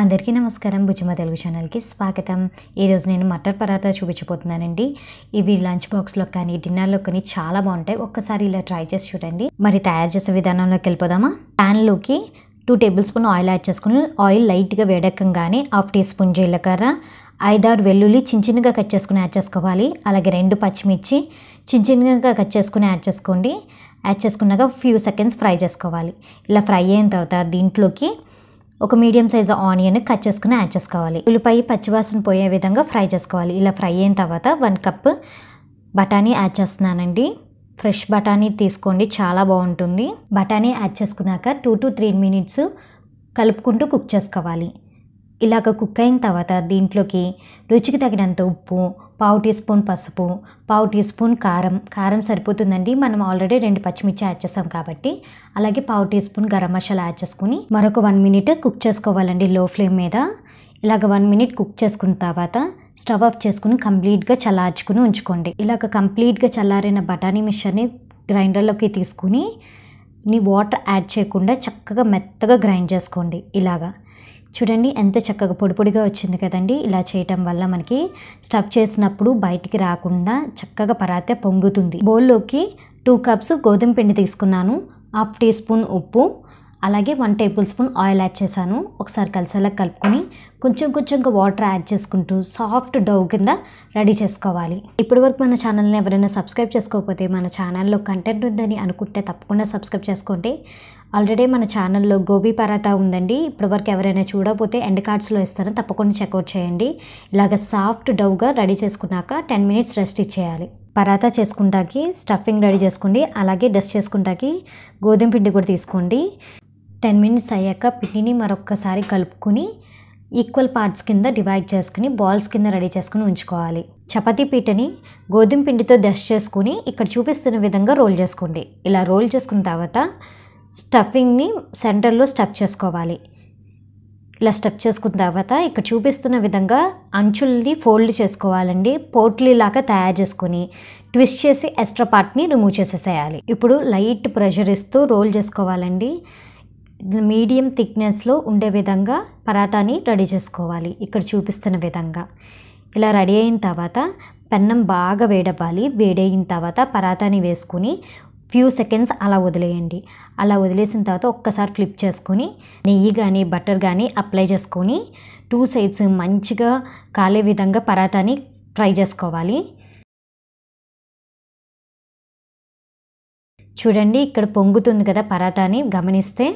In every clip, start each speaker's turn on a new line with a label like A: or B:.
A: అందరికీ నమస్కారం భుజమ తెలుగు ఛానల్కి స్వాగతం ఈరోజు నేను మటర్ పరాటా చూపించబోతున్నానండి ఇవి లంచ్ బాక్స్లో కానీ డిన్నర్లో కానీ చాలా బాగుంటాయి ఒక్కసారి ఇలా ట్రై చేసి చూడండి మరి తయారు చేసే విధానంలోకి వెళ్ళిపోదామా ప్యాన్లోకి two tablespoon oil add చేసుకుని ఆయిల్ లైట్గా వేడక్కంగానే హాఫ్ టీ స్పూన్ జీలకర్ర ఐదారు వెల్లుల్లి చిన్న చిన్నగా కట్ చేసుకుని యాడ్ చేసుకోవాలి అలాగే రెండు పచ్చిమిర్చి చిన్న చిన్నగా కట్ చేసుకుని యాడ్ చేసుకోండి యాడ్ చేసుకున్నాక ఫ్యూ సెకండ్స్ ఫ్రై చేసుకోవాలి ఇలా ఫ్రై అయిన తర్వాత దీంట్లోకి ఒక మీడియం సైజు ఆనియన్ కట్ చేసుకుని యాడ్ చేసుకోవాలి ఉల్లిపాయ పచ్చివాసన పోయే విధంగా ఫ్రై చేసుకోవాలి ఇలా ఫ్రై అయిన తర్వాత వన్ కప్ బఠానీ యాడ్ చేస్తున్నానండి ఫ్రెష్ బఠానీ తీసుకోండి చాలా బాగుంటుంది బఠానీ యాడ్ చేసుకున్నాక టూ టు త్రీ మినిట్స్ కలుపుకుంటూ కుక్ చేసుకోవాలి ఇలాగ కుక్ అయిన తర్వాత దీంట్లోకి రుచికి తగినంత ఉప్పు పావు టీ స్పూన్ పసుపు పావు టీ స్పూన్ కారం కారం సరిపోతుందండి మనం ఆల్రెడీ రెండు పచ్చిమిర్చి యాడ్ చేసాం కాబట్టి అలాగే పావు teaspoon garam masala add చేసుకుని మరొక వన్ మినిట్ కుక్ చేసుకోవాలండి లో ఫ్లేమ్ మీద ఇలాగ వన్ మినిట్ కుక్ చేసుకున్న తర్వాత స్టవ్ ఆఫ్ చేసుకుని కంప్లీట్గా చల్లార్చుకుని ఉంచుకోండి ఇలాగ కంప్లీట్గా చల్లారిన బఠానీ మిక్చర్ని గ్రైండర్లోకి తీసుకుని నీ వాటర్ యాడ్ చేయకుండా చక్కగా మెత్తగా గ్రైండ్ చేసుకోండి ఇలాగా చూడండి ఎంత చక్కగా పొడి పొడిగా వచ్చింది కదండి ఇలా చేయటం వల్ల మనకి స్టఫ్ చేసినప్పుడు బయటికి రాకుండా చక్కగా పరాతే పొంగుతుంది బౌల్లోకి టూ కప్స్ గోధుమ పిండి తీసుకున్నాను హాఫ్ టీ స్పూన్ ఉప్పు అలాగే one tablespoon oil add చేశాను ఒకసారి కలిసేలా కలుపుకొని కొంచెం కొంచెంగా వాటర్ యాడ్ చేసుకుంటూ సాఫ్ట్ డౌ కింద రెడీ చేసుకోవాలి ఇప్పటి వరకు మన ఛానల్ని ఎవరైనా సబ్స్క్రైబ్ చేసుకోకపోతే మన ఛానల్లో కంటెంట్ ఉందని అనుకుంటే తప్పకుండా సబ్స్క్రైబ్ చేసుకోండి ఆల్రెడీ మన ఛానల్లో గోబీ పరాతా ఉందండి ఇప్పటివరకు ఎవరైనా చూడకపోతే ఎండ్ కార్డ్స్లో ఇస్తారని తప్పకుండా చెక్అవుట్ చేయండి ఇలాగ సాఫ్ట్ డౌగా రెడీ చేసుకున్నాక టెన్ మినిట్స్ రెస్ట్ ఇచ్చేయాలి పరాతా చేసుకుంటాకి స్టఫింగ్ రెడీ చేసుకోండి అలాగే డస్ట్ చేసుకుంటాకి గోధుమ పిండి కూడా తీసుకోండి టెన్ మినిట్స్ అయ్యాక పిండిని మరొక్కసారి కలుపుకుని ఈక్వల్ పార్ట్స్ కింద డివైడ్ చేసుకుని బాల్స్ కింద రెడీ చేసుకుని ఉంచుకోవాలి చపాతీ పీటని గోధుమ పిండితో డస్ట్ చేసుకుని ఇక్కడ చూపిస్తున్న విధంగా రోల్ చేసుకోండి ఇలా రోల్ చేసుకున్న తర్వాత స్టఫింగ్ని సెంటర్లో స్టఫ్ చేసుకోవాలి ఇలా స్టఫ్ చేసుకున్న తర్వాత ఇక్కడ చూపిస్తున్న విధంగా అంచుల్ని ఫోల్డ్ చేసుకోవాలండి పోట్లీలాగా తయారు చేసుకుని ట్విస్ట్ చేసి ఎక్స్ట్రా పార్ట్ని రిమూవ్ చేసేసేయాలి ఇప్పుడు లైట్ ప్రెషర్ ఇస్తూ రోల్ చేసుకోవాలండి మీడియం థిక్నెస్లో ఉండే విధంగా పరాతాని రెడీ చేసుకోవాలి ఇక్కడ చూపిస్తున్న విధంగా ఇలా రెడీ అయిన తర్వాత పెన్నం బాగా వేడవ్వాలి వేడైన తర్వాత పరాతాని వేసుకుని ఫ్యూ సెకండ్స్ అలా వదిలేయండి అలా వదిలేసిన తర్వాత ఒక్కసారి ఫ్లిప్ చేసుకొని నెయ్యి కానీ బటర్ కానీ అప్లై చేసుకొని టూ సైడ్స్ మంచిగా కాలే విధంగా పరాతాని ఫ్రై చేసుకోవాలి చూడండి ఇక్కడ పొంగుతుంది కదా పరాతాని గమనిస్తే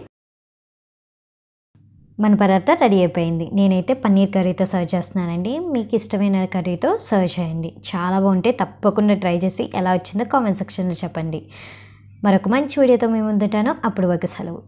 A: మన పరార్థ రెడీ అయిపోయింది నేనైతే పన్నీర్ కర్రీతో సర్వ్ చేస్తున్నానండి మీకు ఇష్టమైన కర్రీతో సర్వ్ చేయండి చాలా బాగుంటే తప్పకుండా ట్రై చేసి ఎలా వచ్చిందో కామెంట్ సెక్షన్లో చెప్పండి మరొక మంచి వీడియోతో మేము ఉంటాను అప్పుడు వరకు సెలవు